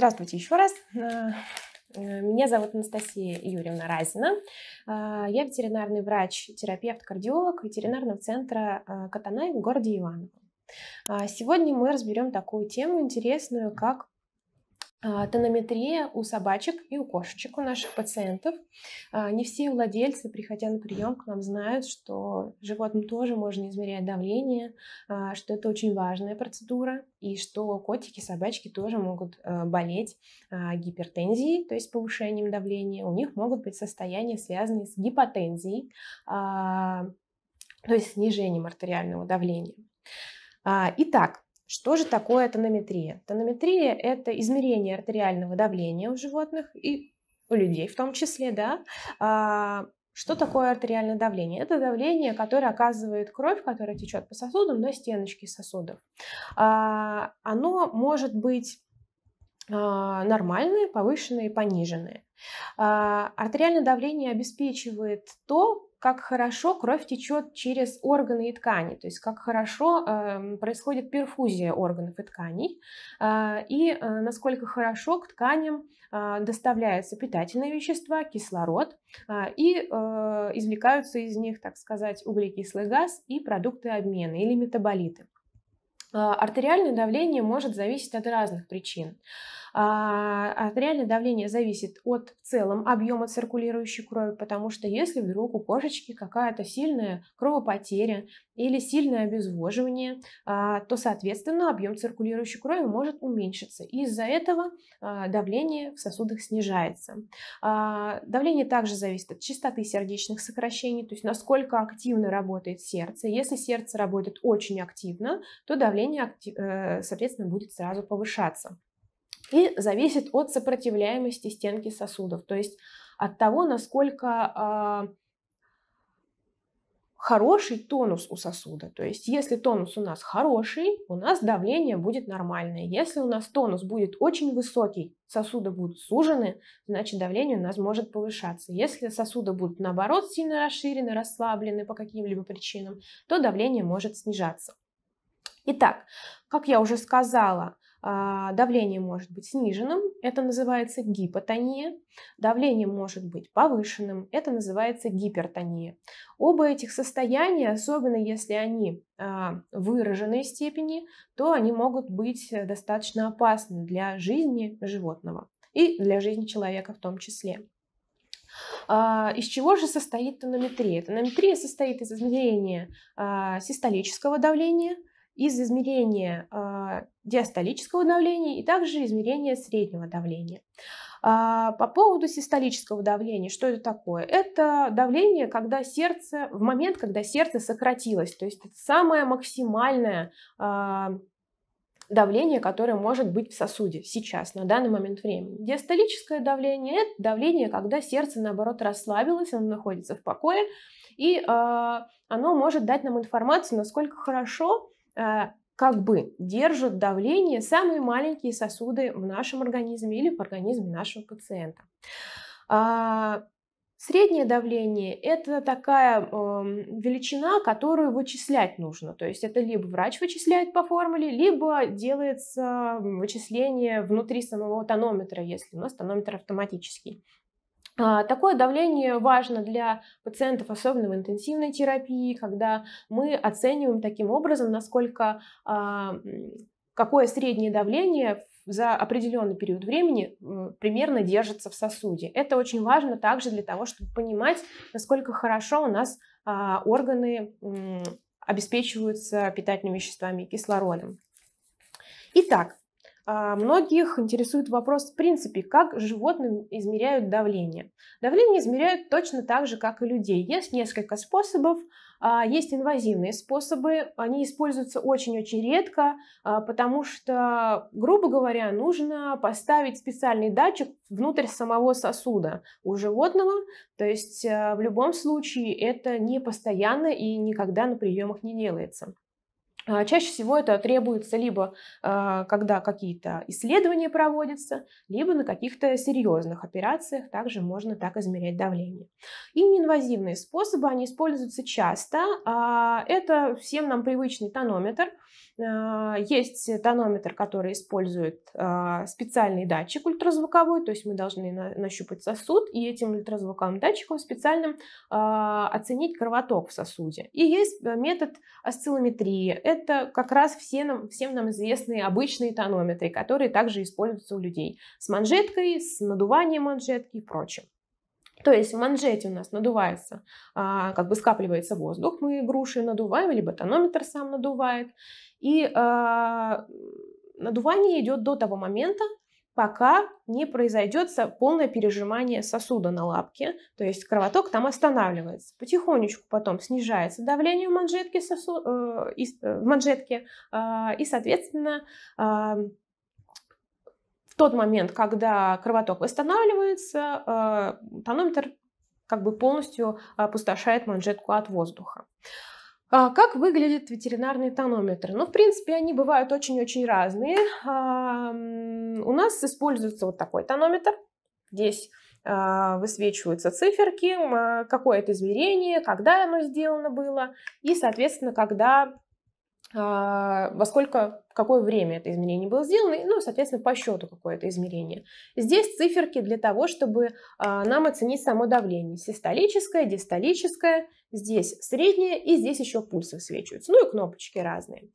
Здравствуйте еще раз. Э, меня зовут Анастасия Юрьевна Разина. А, я ветеринарный врач, терапевт, кардиолог ветеринарного центра а, Катанай в городе Иваново. А, сегодня мы разберем такую тему интересную, как а, тонометрия у собачек и у кошечек, у наших пациентов. А, не все владельцы, приходя на прием к нам, знают, что животным тоже можно измерять давление, а, что это очень важная процедура, и что котики, собачки тоже могут болеть гипертензией, то есть повышением давления. У них могут быть состояния, связанные с гипотензией, то есть снижением артериального давления. Итак, что же такое тонометрия? Тонометрия – это измерение артериального давления у животных и у людей в том числе, да, а, что такое артериальное давление? Это давление, которое оказывает кровь, которая течет по сосудам на стеночке сосудов. А, оно может быть а, нормальное, повышенное и пониженное. Артериальное давление обеспечивает то, как хорошо кровь течет через органы и ткани, то есть как хорошо э, происходит перфузия органов и тканей, э, и э, насколько хорошо к тканям э, доставляются питательные вещества, кислород, э, и э, извлекаются из них, так сказать, углекислый газ и продукты обмена или метаболиты. Артериальное давление может зависеть от разных причин. Артериальное давление зависит от в целом объема циркулирующей крови, потому что если вдруг у кошечки какая-то сильная кровопотеря или сильное обезвоживание, а, то, соответственно, объем циркулирующей крови может уменьшиться. из-за этого а, давление в сосудах снижается. А, давление также зависит от частоты сердечных сокращений, то есть насколько активно работает сердце. Если сердце работает очень активно, то давление, э, соответственно, будет сразу повышаться и зависит от сопротивляемости стенки сосудов, то есть от того, насколько э, хороший тонус у сосуда. То есть если тонус у нас хороший, у нас давление будет нормальное. Если у нас тонус будет очень высокий, сосуды будут сужены, значит давление у нас может повышаться. Если сосуды будут наоборот сильно расширены, расслаблены по каким-либо причинам, то давление может снижаться. Итак, как я уже сказала, а, давление может быть сниженным, это называется гипотония, давление может быть повышенным, это называется гипертония. Оба этих состояния, особенно если они а, выраженной степени, то они могут быть достаточно опасны для жизни животного и для жизни человека в том числе. А, из чего же состоит тонометрия? Тонометрия состоит из измерения систолического давления – из измерения а, диастолического давления и также измерения среднего давления. А, по поводу систолического давления, что это такое? Это давление, когда сердце, в момент, когда сердце сократилось, то есть это самое максимальное а, давление, которое может быть в сосуде сейчас, на данный момент времени. Диастолическое давление – это давление, когда сердце, наоборот, расслабилось, оно находится в покое, и оно может дать нам информацию, насколько хорошо Э, как бы держат давление самые маленькие сосуды в нашем организме или в организме нашего пациента. А, среднее давление – это такая э, величина, которую вычислять нужно. То есть это либо врач вычисляет по формуле, либо делается вычисление внутри самого тонометра, если у нас тонометр автоматический. А, такое давление важно для пациентов, особенно в интенсивной терапии, когда мы оцениваем таким образом, насколько а, какое среднее давление за определенный период времени примерно держится в сосуде. Это очень важно также для того, чтобы понимать, насколько хорошо у нас а, органы обеспечиваются питательными веществами и кислородом. Итак, а, многих интересует вопрос в принципе, как животным измеряют давление. Давление измеряют точно так же, как и людей. Есть несколько способов. А, есть инвазивные способы, они используются очень-очень редко, а, потому что, грубо говоря, нужно поставить специальный датчик внутрь самого сосуда у животного. То есть э, в любом случае это не постоянно и никогда на приемах не делается. А, чаще всего это требуется либо а, когда какие-то исследования проводятся, либо на каких-то серьезных операциях также можно так измерять давление. И неинвазивные способы, они используются часто. А, это всем нам привычный тонометр, а, есть тонометр, который использует а, специальный датчик ультразвуковой, то есть мы должны нащупать сосуд и этим ультразвуковым датчиком специальным а, оценить кровоток в сосуде. И есть э, метод осциллометрии. Это как раз все нам, всем нам известные обычные тонометры, которые также используются у людей с манжеткой, с надуванием манжетки и прочим. То есть в манжете у нас надувается, а, как бы скапливается воздух, мы груши надуваем, либо тонометр сам надувает. И а, надувание идет до того момента, пока не произойдет полное пережимание сосуда на лапке, то есть кровоток там останавливается. Потихонечку потом снижается давление в манжетке, сосу... э, и, э, в манжетке э, и, соответственно, э, тот момент, когда кровоток восстанавливается, э, тонометр как бы полностью опустошает манжетку от воздуха. А как выглядят ветеринарные тонометры? Ну, в принципе, они бывают очень-очень разные. А, у нас используется вот такой тонометр. Здесь а, высвечиваются циферки, какое то измерение, когда оно сделано было и, соответственно, когда а, во сколько, какое время это измерение было сделано, ну, соответственно, по счету какое-то измерение. Здесь циферки для того, чтобы а, нам оценить само давление. Систолическое, дистолическое, здесь среднее, и здесь еще пульсы высвечиваются. Ну и кнопочки разные.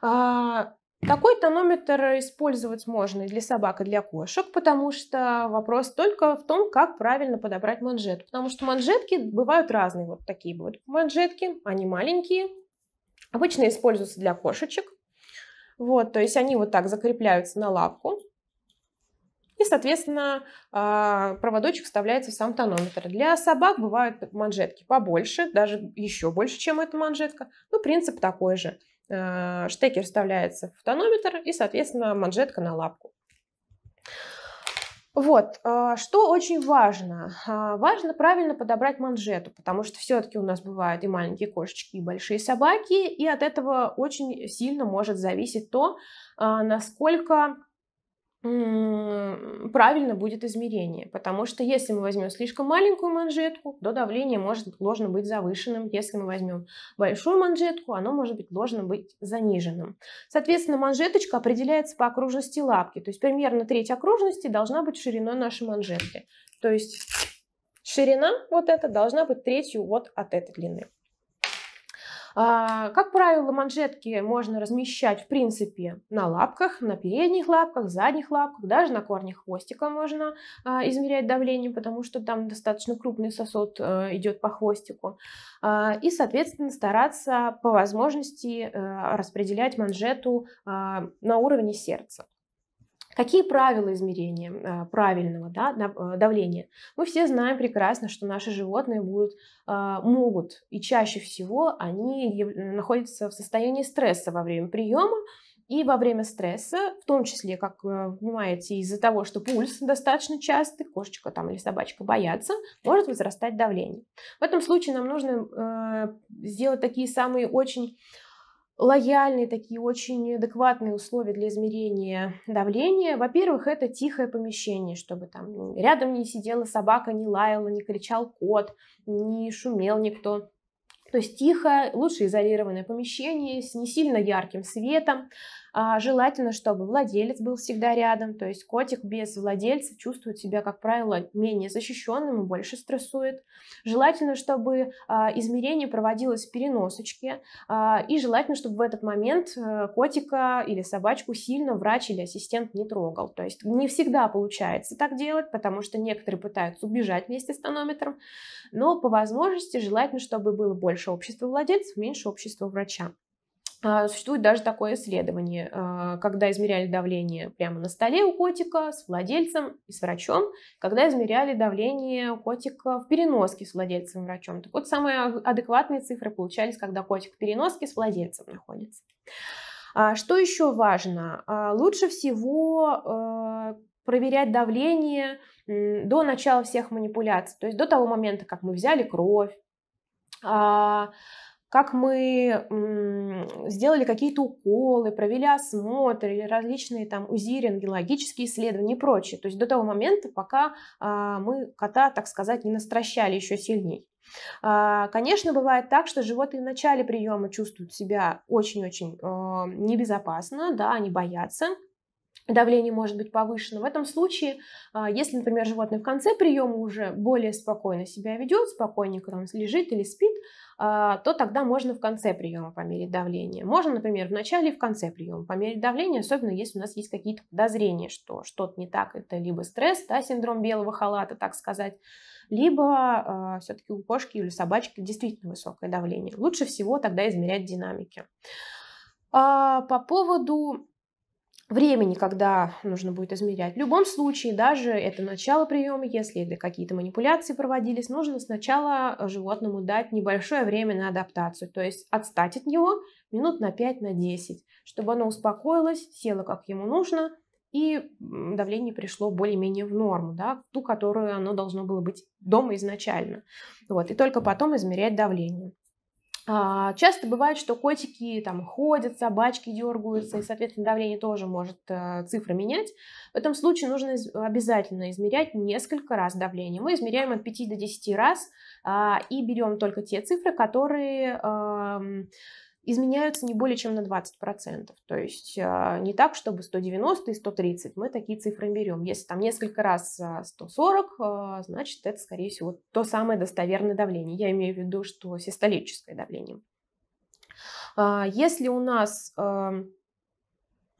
А, такой тонометр использовать можно и для собак, и для кошек, потому что вопрос только в том, как правильно подобрать манжет. Потому что манжетки бывают разные, вот такие вот манжетки, они маленькие, Обычно используются для кошечек. Вот, то есть они вот так закрепляются на лапку. И, соответственно, а, проводочек вставляется в сам тонометр. Для собак бывают манжетки побольше, даже еще больше, чем эта манжетка. Ну, принцип такой же. А, штекер вставляется в тонометр и, соответственно, манжетка на лапку. Вот, а, что очень важно. А, важно правильно подобрать манжету, потому что все-таки у нас бывают и маленькие кошечки, и большие собаки, и от этого очень сильно может зависеть то, а, насколько правильно будет измерение, потому что если мы возьмем слишком маленькую манжетку, то давление может должно быть завышенным, если мы возьмем большую манжетку, оно может быть должно быть заниженным. Соответственно, манжеточка определяется по окружности лапки, то есть примерно треть окружности должна быть шириной нашей манжетки, то есть ширина вот эта должна быть третью вот от этой длины. А, как правило, манжетки можно размещать, в принципе, на лапках, на передних лапках, задних лапках, даже на корне хвостика можно а, измерять давление, потому что там достаточно крупный сосуд э, идет по хвостику. А, и, соответственно, стараться по возможности э, распределять манжету на уровне сердца. Какие правила измерения а, правильного да, а, давления? Мы все знаем прекрасно, что наши животные будут, а, могут и чаще всего они находятся в состоянии стресса во время приема, и во время стресса, в том числе, как вы понимаете, из-за того, что пульс достаточно частый, кошечка там или собачка боятся, может возрастать давление. В этом случае нам нужно э, сделать такие самые очень лояльные, такие очень адекватные условия для измерения давления. Во-первых, это тихое помещение, чтобы там рядом не сидела собака, не лаяла, не кричал кот, не шумел никто. То есть тихое, лучше изолированное помещение с не сильно ярким светом. А, желательно, чтобы владелец был всегда рядом. То есть котик без владельца чувствует себя, как правило, менее защищенным и больше стрессует. Желательно, чтобы а, измерение проводилось в переносочке. А, и желательно, чтобы в этот момент э, котика или собачку сильно врач или ассистент не трогал. То есть не всегда получается так делать, потому что некоторые пытаются убежать вместе с тонометром. Но по возможности желательно, чтобы было больше больше общество владельцев, меньше общество врача. А, существует даже такое исследование, а, когда измеряли давление прямо на столе у котика с владельцем и с врачом, когда измеряли давление у котика в переноске с владельцем и врачом. Так вот, самые адекватные цифры получались, когда котик в переноске с владельцем находится. А, что еще важно? Лучше всего проверять давление до начала всех манипуляций, то есть до того момента, как мы взяли кровь, а, как мы сделали какие-то уколы, провели осмотр или различные там УЗИ, рентгенологические исследования и прочее. То есть до того момента, пока а, мы кота, так сказать, не настращали еще сильней. А, конечно, бывает так, что животные в начале приема чувствуют себя очень-очень небезопасно, да, они боятся, давление может быть повышено. В этом случае, а, если, например, животное в конце приема уже более спокойно себя ведет, спокойнее, когда он лежит или спит, а, то тогда можно в конце приема померить давление. Можно, например, в начале и в конце приема померить давление, особенно если у нас есть какие-то подозрения, что что-то не так. Это либо стресс, да, синдром белого халата, так сказать, либо э, а, все-таки у кошки или собачки действительно высокое давление. Лучше всего тогда измерять динамики. По поводу времени, когда нужно будет измерять. В любом случае, даже это начало приема, если это какие-то манипуляции проводились, нужно сначала э, животному дать небольшое время на адаптацию, то есть отстать от него минут на 5-10, на 10, чтобы оно успокоилось, село как ему нужно, и давление пришло более-менее в норму, да, ту, которую оно должно было быть дома изначально. Вот, и только потом измерять давление. А, часто бывает, что котики там ходят, собачки дергаются, и, соответственно, давление тоже может э, цифры менять. В этом случае нужно обязательно измерять несколько раз давление. Мы измеряем от 5 до 10 раз а, и берем только те цифры, которые эм, изменяются не более чем на 20%. То есть а, не так, чтобы 190 и 130. Мы такие цифры берем. Если там несколько раз 140, а, а, значит, это, скорее всего, то самое достоверное давление. Я имею в виду, что систолическое давление. Если у нас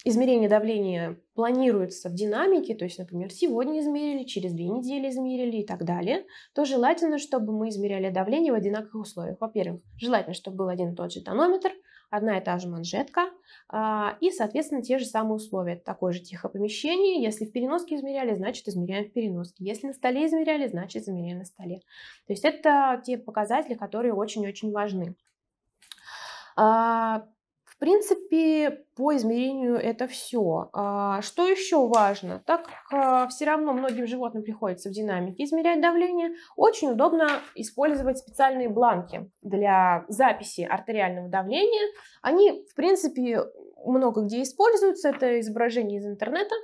измерение давления планируется в динамике, то есть, например, сегодня измерили, через две недели измерили и так далее, то желательно, чтобы мы измеряли давление в одинаковых условиях. Во-первых, желательно, чтобы был один и тот же тонометр, одна и та же манжетка а, и, соответственно, те же самые условия. Такое же тихое помещение. Если в переноске измеряли, значит, измеряем в переноске. Если на столе измеряли, значит, измеряем на столе. То есть это те показатели, которые очень-очень важны. А, в принципе, по измерению это все. А, что еще важно? Так а, все равно многим животным приходится в динамике измерять давление, очень удобно использовать специальные бланки для записи артериального давления. Они, в принципе, много где используются. Это изображение из интернета.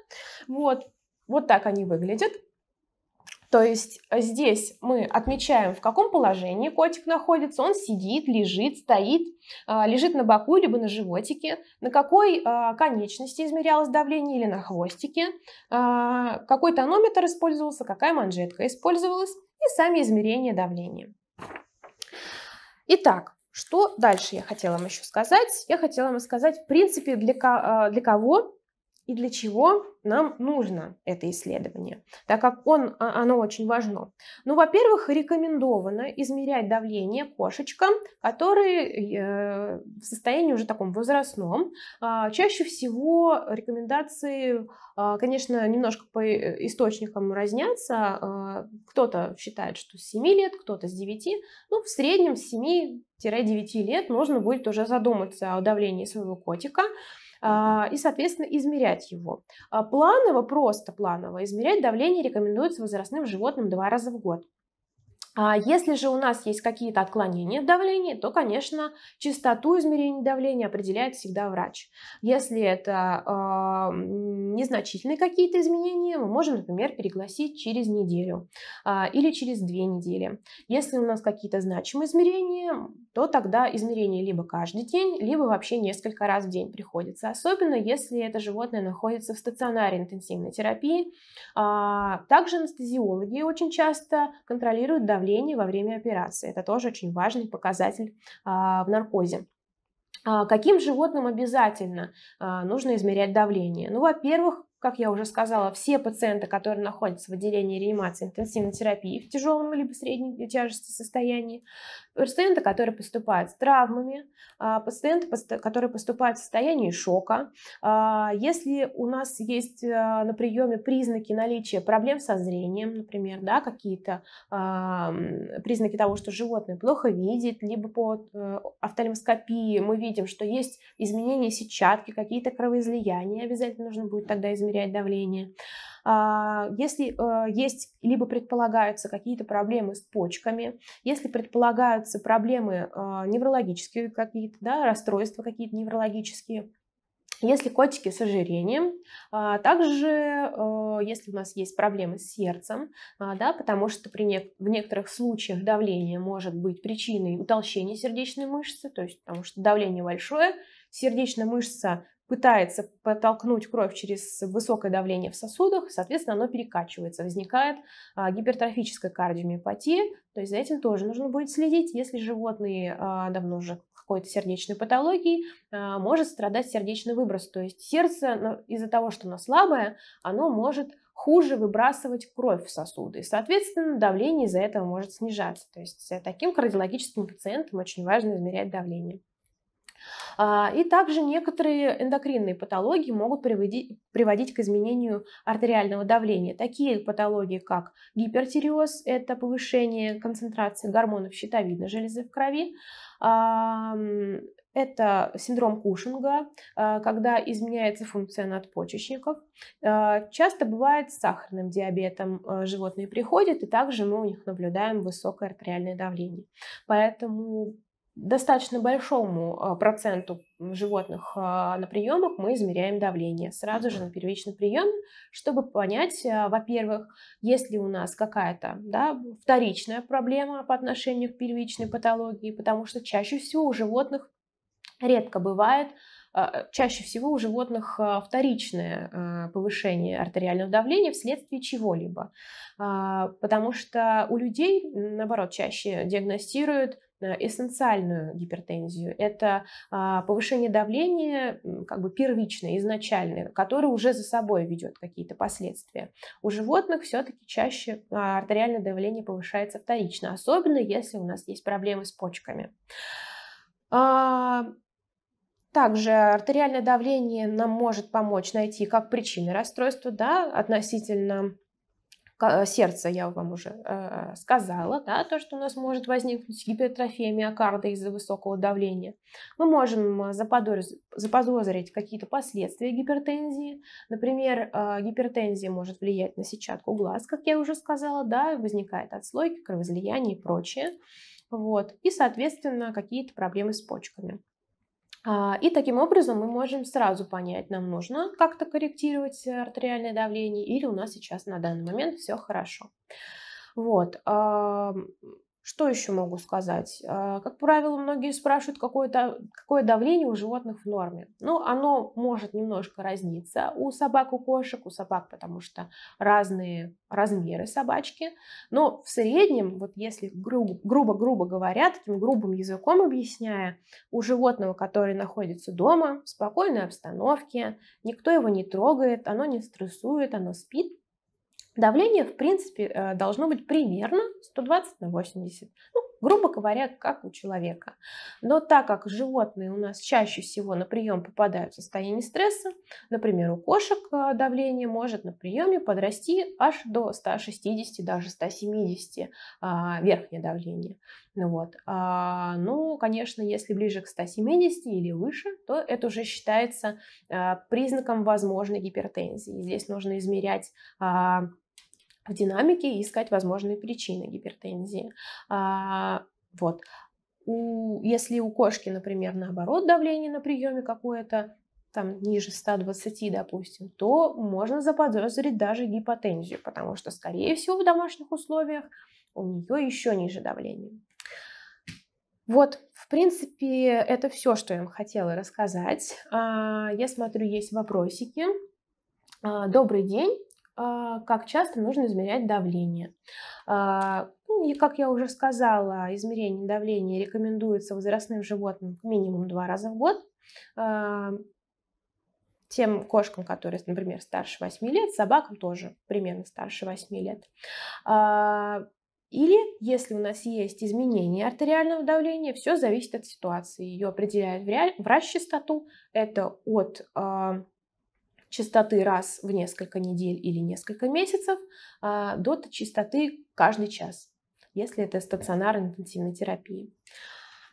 Вот, вот так они выглядят. То есть э, здесь мы отмечаем, в каком положении котик находится. Он сидит, лежит, стоит, а, лежит на боку либо на животике, на какой а, конечности измерялось давление или на хвостике, а, какой тонометр использовался, какая манжетка использовалась и сами измерения давления. Итак, что дальше я хотела вам еще сказать? Я хотела вам сказать, в принципе, для, для кого и для чего нам нужно это исследование, так как он, а, оно очень важно. Ну, во-первых, рекомендовано измерять давление кошечкам, которые э, в состоянии уже таком возрастном. Э, чаще всего рекомендации, э, конечно, немножко по э, источникам разнятся. Э, кто-то считает, что с 7 лет, кто-то с 9. Ну, в среднем с 7-9 лет нужно будет уже задуматься о давлении своего котика. А, и, соответственно, измерять его. А, планово, просто планово измерять давление рекомендуется возрастным животным два раза в год. А, если же у нас есть какие-то отклонения в давлении, то, конечно, частоту измерений давления определяет всегда врач. Если это э, незначительные какие-то изменения, мы можем, например, перегласить через неделю э, или через две недели. Если у нас какие-то значимые измерения, то тогда измерение либо каждый день, либо вообще несколько раз в день приходится. Особенно если это животное находится в стационаре интенсивной терапии. А, также анестезиологи очень часто контролируют давление во время операции. Это тоже очень важный показатель а, в наркозе. А, каким животным обязательно нужно измерять давление? Ну, во-первых, как я уже сказала, все пациенты, которые находятся в отделении реанимации интенсивной терапии в тяжелом либо средней тяжести состоянии, Пациенты, которые поступают с травмами, а, пациенты, которые поступают в состоянии шока. А, если у нас есть а, на приеме признаки наличия проблем со зрением, например, да, какие-то признаки того, что животное плохо видит, либо по э, офтальмоскопии мы видим, что есть изменения сетчатки, какие-то кровоизлияния, обязательно нужно будет тогда измерять давление. А, если э, есть либо предполагаются какие-то проблемы с почками, если предполагаются проблемы э, неврологические какие-то, да, расстройства какие-то неврологические, если котики с ожирением, а также э, если у нас есть проблемы с сердцем, а, да, потому что при не, в некоторых случаях давление может быть причиной утолщения сердечной мышцы, то есть потому что давление большое, сердечная мышца пытается протолкнуть кровь через высокое давление в сосудах, соответственно, оно перекачивается, возникает а, гипертрофическая кардиомиопатия, то есть за этим тоже нужно будет следить, если животные а, давно уже какой-то сердечной патологии, а, может страдать сердечный выброс, то есть сердце из-за того, что оно слабое, оно может хуже выбрасывать кровь в сосуды. И, соответственно, давление из-за этого может снижаться. То есть таким кардиологическим пациентам очень важно измерять давление. А, и также некоторые эндокринные патологии могут приводить, приводить к изменению артериального давления. Такие патологии, как гипертиреоз, это повышение концентрации гормонов щитовидной железы в крови, а, это синдром Кушинга, а, когда изменяется функция надпочечников. Часто бывает с сахарным диабетом животные приходят, и также мы у них наблюдаем высокое артериальное давление. Поэтому достаточно большому а, проценту животных а, на приемах мы измеряем давление сразу же на первичный прием, чтобы понять, а, во-первых, есть ли у нас какая-то да, вторичная проблема по отношению к первичной патологии, потому что чаще всего у животных редко бывает чаще всего у животных вторичное повышение артериального давления вследствие чего-либо. Потому что у людей, наоборот, чаще диагностируют Э, эссенциальную гипертензию. Это а, повышение давления, как бы первичное, изначальное, которое уже за собой ведет какие-то последствия. У животных все-таки чаще а, артериальное давление повышается вторично, особенно если у нас есть проблемы с почками. А, также артериальное давление нам может помочь найти как причины расстройства да, относительно сердца, я вам уже э, э, сказала, да, то, что у нас может возникнуть гипертрофия миокарда из-за высокого давления. Мы можем э, заподозрить, заподозрить какие-то последствия гипертензии. Например, э, гипертензия может влиять на сетчатку глаз, как я уже сказала, да, возникает отслойки, кровоизлияние и прочее. Вот. И, соответственно, какие-то проблемы с почками. А, и таким образом мы можем сразу понять, нам нужно как-то корректировать артериальное давление или у нас сейчас на данный момент все хорошо. Вот. Что еще могу сказать? А, как правило, многие спрашивают, какое, какое давление у животных в норме. Ну, оно может немножко разниться у собак, у кошек, у собак, потому что разные размеры собачки. Но в среднем, вот если грубо-грубо говоря, таким грубым языком объясняя, у животного, который находится дома, в спокойной обстановке, никто его не трогает, оно не стрессует, оно спит, Давление, в принципе, э, должно быть примерно 120 на 80. Ну, грубо говоря, как у человека. Но так как животные у нас чаще всего на прием попадают в состояние стресса, например, у кошек э, давление может на приеме подрасти аж до 160, даже 170 а, верхнее давление. Ну вот. А, ну, конечно, если ближе к 170 или выше, то это уже считается э, признаком возможной гипертензии. Здесь нужно измерять а, в динамике и искать возможные причины гипертензии. А, вот. У, если у кошки, например, наоборот давление на приеме какое-то, там ниже 120, допустим, то можно заподозрить даже гипотензию, потому что, скорее всего, в домашних условиях у нее еще ниже давление. Вот, в принципе, это все, что я вам хотела рассказать. А, я смотрю, есть вопросики. А, добрый день. А, как часто нужно измерять давление. А, ну, и, как я уже сказала, измерение давления рекомендуется возрастным животным минимум два раза в год. А, тем кошкам, которые, например, старше 8 лет, собакам тоже примерно старше 8 лет. Или, если у нас есть изменение артериального давления, все зависит от ситуации. Ее определяет врач частоту. Это от частоты раз в несколько недель или несколько месяцев а, до частоты каждый час, если это стационар интенсивной терапии.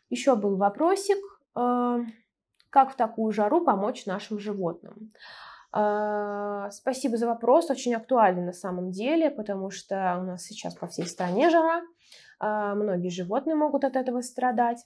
Еще был вопросик, а, как в такую жару помочь нашим животным. А, спасибо за вопрос, очень актуальный на самом деле, потому что у нас сейчас по всей стране жара, многие животные могут от этого страдать.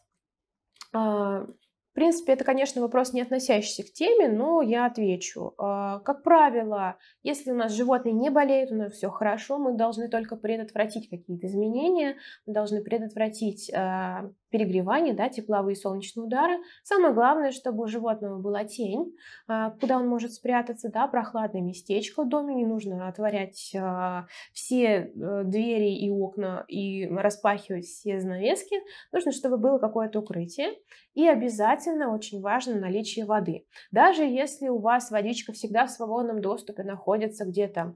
В принципе, это, конечно, вопрос, не относящийся к теме, но я отвечу. А, как правило, если у нас животные не болеют, у нас все хорошо, мы должны только предотвратить какие-то изменения, мы должны предотвратить а, перегревание, да, тепловые солнечные удары. Самое главное, чтобы у животного была тень, а, куда он может спрятаться, да, прохладное местечко в доме, не нужно отворять а, все э, двери и окна и распахивать все занавески. Нужно, чтобы было какое-то укрытие. И обязательно очень важно наличие воды. Даже если у вас водичка всегда в свободном доступе находится где-то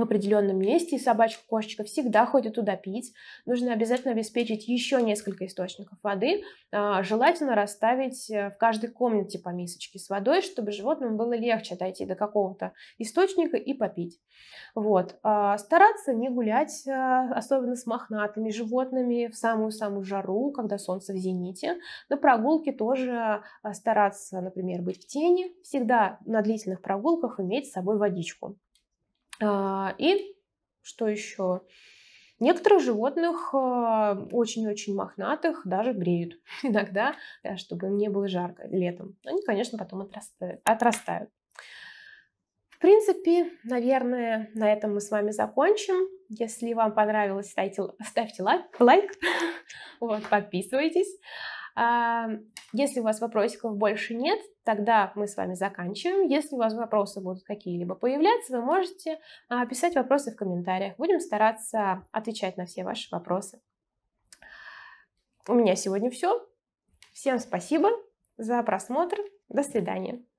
в определенном месте, и собачка, кошечка всегда ходит туда пить. Нужно обязательно обеспечить еще несколько источников воды. А, желательно расставить э, в каждой комнате по мисочке с водой, чтобы животным было легче дойти до какого-то источника и попить. Вот. А, стараться не гулять, э, особенно с мохнатыми животными, в самую-самую жару, когда солнце в зените. На прогулке тоже а, стараться, например, быть в тени. Всегда на длительных прогулках иметь с собой водичку. А, и что еще? Некоторых животных, а, очень-очень мохнатых, даже бреют иногда, чтобы им не было жарко летом. Они, конечно, потом отрастают. В принципе, наверное, на этом мы с вами закончим. Если вам понравилось, ставьте, ставьте лайк, лайк вот, подписывайтесь. А, если у вас вопросиков больше нет, тогда мы с вами заканчиваем. Если у вас вопросы будут какие-либо появляться, вы можете а, писать вопросы в комментариях. Будем стараться отвечать на все ваши вопросы. У меня сегодня все. Всем спасибо за просмотр. До свидания.